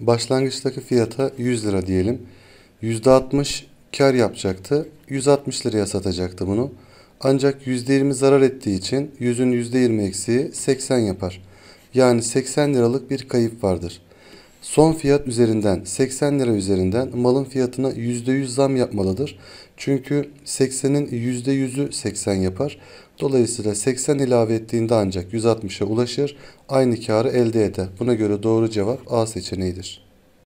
Başlangıçtaki fiyata 100 lira diyelim. %60 kar yapacaktı. 160 liraya satacaktı bunu. Ancak %20 zarar ettiği için 100'ün %20 eksiği 80 yapar. Yani 80 liralık bir kayıp vardır. Son fiyat üzerinden 80 lira üzerinden malın fiyatına %100 zam yapmalıdır. Çünkü 80'in %100'ü 80 yapar. Dolayısıyla 80 ilave ettiğinde ancak 160'a ulaşır. Aynı karı elde eder. Buna göre doğru cevap A seçeneğidir.